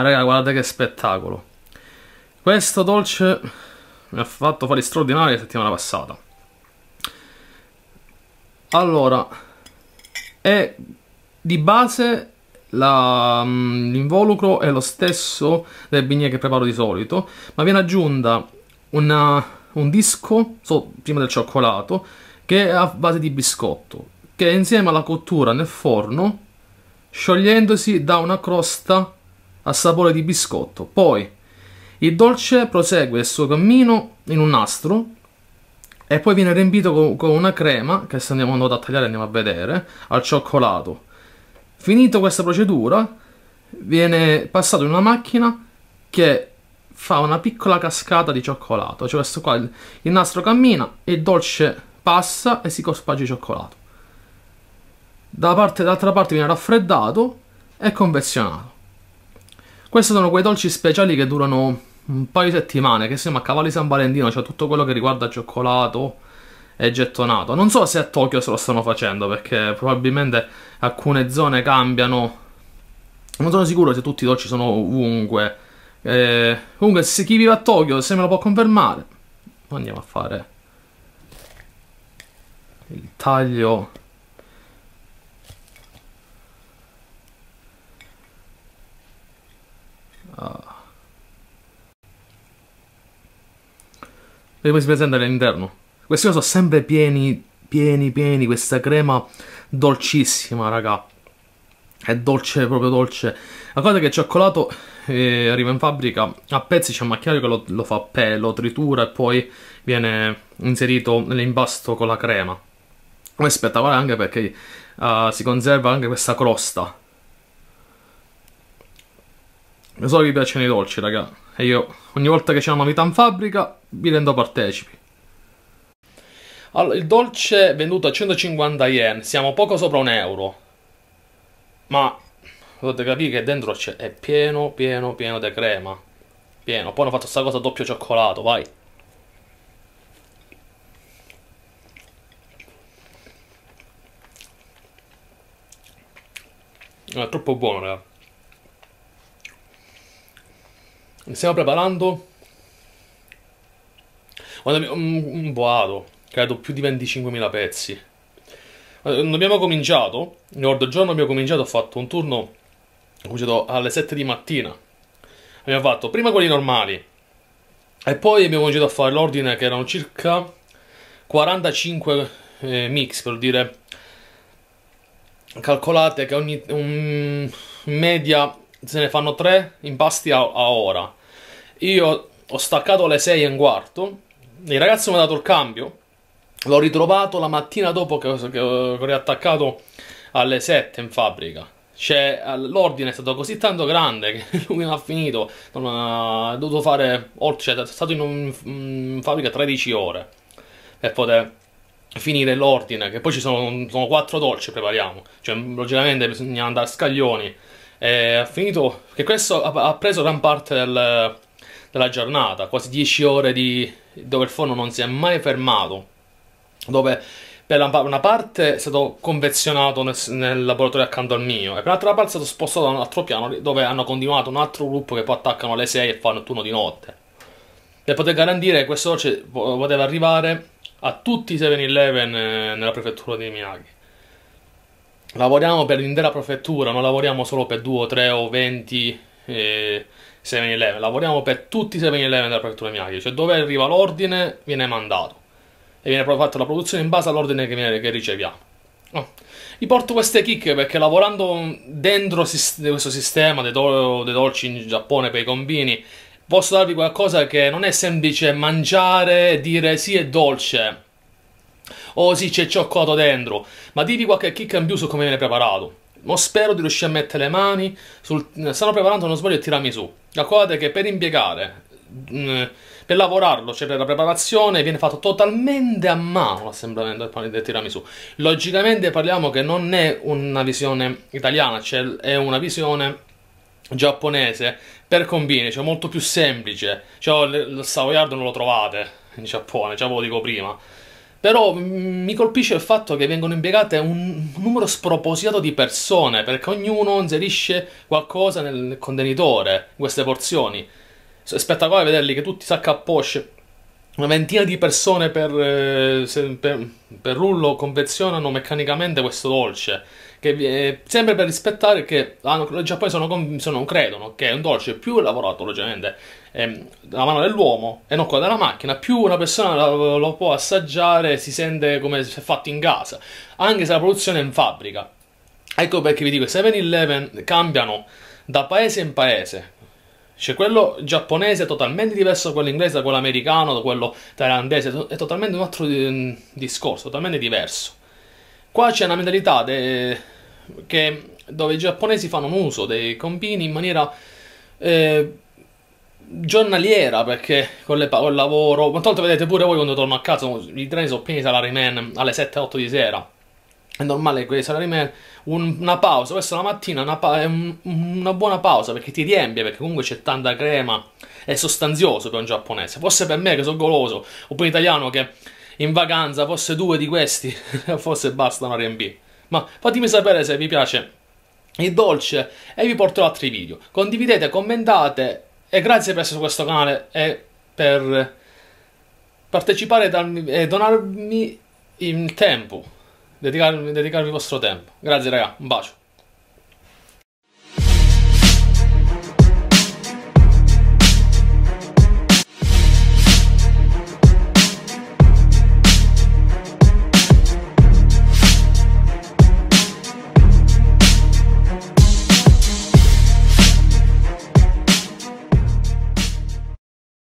Ah, raga, guardate che spettacolo. Questo dolce mi ha fatto fare straordinario la settimana passata. Allora, è di base mm, l'involucro è lo stesso del bignè che preparo di solito, ma viene aggiunta una, un disco so, prima del cioccolato che è a base di biscotto, che insieme alla cottura nel forno, sciogliendosi da una crosta a sapore di biscotto. Poi il dolce prosegue il suo cammino in un nastro e poi viene riempito con, con una crema, che se andiamo andando a tagliare andiamo a vedere, al cioccolato. Finita questa procedura, viene passato in una macchina che fa una piccola cascata di cioccolato. Cioè questo qua, il, il nastro cammina, il dolce passa e si cospage il cioccolato. Da parte, dall'altra parte viene raffreddato e confezionato. Questi sono quei dolci speciali che durano un paio di settimane, che siamo a cavalli San Valentino, cioè tutto quello che riguarda cioccolato e gettonato. Non so se a Tokyo se lo stanno facendo, perché probabilmente alcune zone cambiano. Non sono sicuro se tutti i dolci sono ovunque. Eh, comunque, se chi vive a Tokyo, se me lo può confermare, andiamo a fare il taglio Poi come si presenta all'interno? Questi sono sempre pieni, pieni, pieni, questa crema dolcissima, raga. È dolce, proprio dolce. La cosa è che il cioccolato eh, arriva in fabbrica a pezzi, c'è un macchiaio che lo, lo fa a pelle, lo tritura e poi viene inserito nell'impasto con la crema. Questo è spettacolare anche perché uh, si conserva anche questa crosta lo so che vi piacciono i dolci, raga. E io ogni volta che c'è una novità in fabbrica vi rendo partecipi. Allora, il dolce venduto a 150 yen, siamo poco sopra un euro. Ma potete capire che dentro è pieno, pieno, pieno di crema. Pieno. Poi hanno fatto sta cosa doppio cioccolato, vai. è troppo buono, raga. stiamo preparando un, boato, credo più di 25.000 pezzi. Non abbiamo cominciato, nel giorno abbiamo cominciato, ho fatto un turno ho alle 7 di mattina. Abbiamo fatto prima quelli normali e poi abbiamo cominciato a fare l'ordine che erano circa 45 eh, mix, per dire calcolate che ogni um, media se ne fanno 3 impasti a, a ora io ho staccato alle 6 e un quarto, il ragazzo mi ha dato il cambio, l'ho ritrovato la mattina dopo che ho, riattaccato alle 7 in fabbrica. Cioè, l'ordine è stato così tanto grande che lui non ha finito, non ha dovuto fare, cioè è stato in, un, in fabbrica 13 ore per poter finire l'ordine, che poi ci sono, sono 4 dolci prepariamo, cioè logicamente bisogna andare a scaglioni. E ha finito, che questo ha, ha preso gran parte del della giornata, quasi 10 ore di, dove il forno non si è mai fermato, dove per una parte è stato convezionato nel, nel laboratorio accanto al mio e per l'altra parte è stato spostato da un altro piano dove hanno continuato un altro gruppo che poi attaccano alle 6 e fanno il turno di notte. Per poter garantire che questo dolce poteva arrivare a tutti i 7-Eleven eh, nella prefettura di Miyagi. Lavoriamo per l'intera prefettura, non lavoriamo solo per 2 3 o 20 eh, 7-Eleven, lavoriamo per tutti i 7-Eleven della prefettura Miyagi, cioè dove arriva l'ordine viene mandato e viene fatta la produzione in base all'ordine che, viene, che riceviamo. Oh. Vi porto queste chicche perché lavorando dentro questo sistema dei, do dei dolci in Giappone per i combini posso darvi qualcosa che non è semplice mangiare e dire sì è dolce o oh, sì c'è cioccolato dentro, ma dirvi qualche chicca in più su come viene preparato. Mo spero di riuscire a mettere le mani sul... Stanno preparando, non sbaglio, il tiramisù. Calcolate che per impiegare, mm, per lavorarlo, cioè per la preparazione, viene fatto totalmente a mano l'assemblamento del tiramisù. Logicamente parliamo che non è una visione italiana, cioè è una visione giapponese per combini, cioè molto più semplice. Cioè, oh, il savoiardo non lo trovate in Giappone, già ve lo dico prima. Però mi colpisce il fatto che vengono impiegate un numero spropositato di persone, perché ognuno inserisce qualcosa nel contenitore, queste porzioni. È spettacolare vederli che tutti sacca a Porsche una ventina di persone per, eh, per, per rullo confezionano meccanicamente questo dolce. Che, eh, sempre per rispettare che ah, i giapponesi sono, sono, credono che un dolce più lavorato logicamente eh, dalla mano dell'uomo e non quella della macchina, più una persona lo, lo può assaggiare, si sente come se fatto in casa, anche se la produzione è in fabbrica. Ecco perché vi dico, i 7-Eleven cambiano da paese in paese, c'è cioè, quello giapponese totalmente diverso da quello inglese, da quello americano, da quello thailandese, è totalmente un altro ehm, discorso, totalmente diverso. Qua c'è una mentalità de... che... dove i giapponesi fanno un uso dei combini in maniera eh, giornaliera, perché con, le... con il lavoro... Ma tanto vedete pure voi quando torno a casa, i treni sono pieni di salari alle 7-8 di sera è normale che salaryman un, una pausa, questa la mattina una pa- è una buona pausa perché ti riempie, perché comunque c'è tanta crema, è sostanzioso per un giapponese. Forse per me che sono goloso, oppure un italiano che in vacanza fosse due di questi, forse bastano riempire. Ma fatemi sapere se vi piace il dolce e vi porterò altri video. Condividete, commentate e grazie per essere su questo canale e per partecipare e donarmi il tempo dedicarvi, dedicarvi il vostro tempo. Grazie, raga. Un bacio.